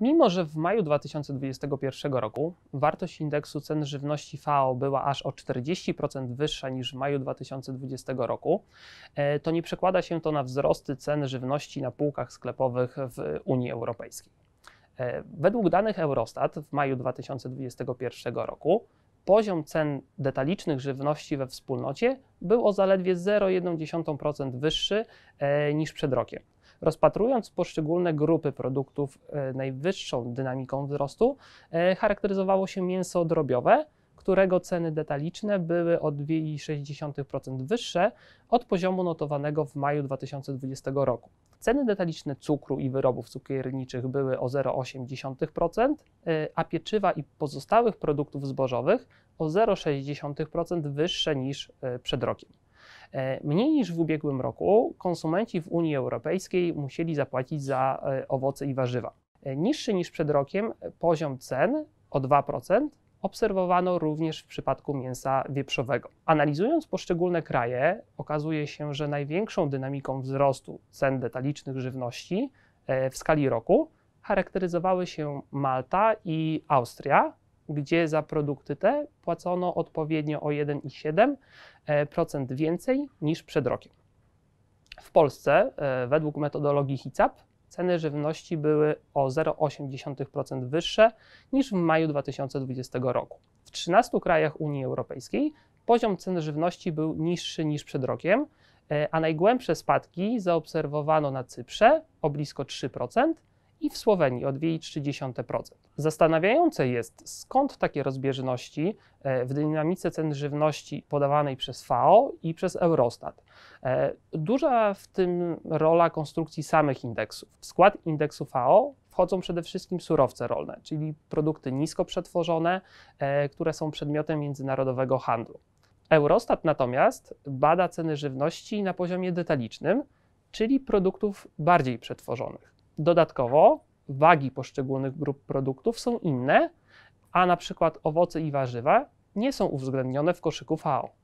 Mimo, że w maju 2021 roku wartość indeksu cen żywności FAO była aż o 40% wyższa niż w maju 2020 roku, e, to nie przekłada się to na wzrosty cen żywności na półkach sklepowych w Unii Europejskiej. E, według danych Eurostat w maju 2021 roku poziom cen detalicznych żywności we wspólnocie był o zaledwie 0,1% wyższy e, niż przed rokiem. Rozpatrując poszczególne grupy produktów, e, najwyższą dynamiką wzrostu e, charakteryzowało się mięso drobiowe, którego ceny detaliczne były o 2,6% wyższe od poziomu notowanego w maju 2020 roku. Ceny detaliczne cukru i wyrobów cukierniczych były o 0,8%, e, a pieczywa i pozostałych produktów zbożowych o 0,6% wyższe niż przed rokiem. E, mniej niż w ubiegłym roku konsumenci w Unii Europejskiej musieli zapłacić za e, owoce i warzywa. E, niższy niż przed rokiem poziom cen o 2% obserwowano również w przypadku mięsa wieprzowego. Analizując poszczególne kraje, okazuje się, że największą dynamiką wzrostu cen detalicznych żywności w skali roku charakteryzowały się Malta i Austria, gdzie za produkty te płacono odpowiednio o 1,7% e, więcej niż przed rokiem. W Polsce e, według metodologii HICAP ceny żywności były o 0,8% wyższe niż w maju 2020 roku. W 13 krajach Unii Europejskiej poziom cen żywności był niższy niż przed rokiem, e, a najgłębsze spadki zaobserwowano na Cyprze o blisko 3%, i w Słowenii o 2,3%. Zastanawiające jest, skąd takie rozbieżności e, w dynamice cen żywności podawanej przez FAO i przez Eurostat. E, duża w tym rola konstrukcji samych indeksów. W skład indeksu FAO wchodzą przede wszystkim surowce rolne, czyli produkty nisko przetworzone, e, które są przedmiotem międzynarodowego handlu. Eurostat natomiast bada ceny żywności na poziomie detalicznym, czyli produktów bardziej przetworzonych. Dodatkowo wagi poszczególnych grup produktów są inne, a na przykład owoce i warzywa nie są uwzględnione w koszyku V.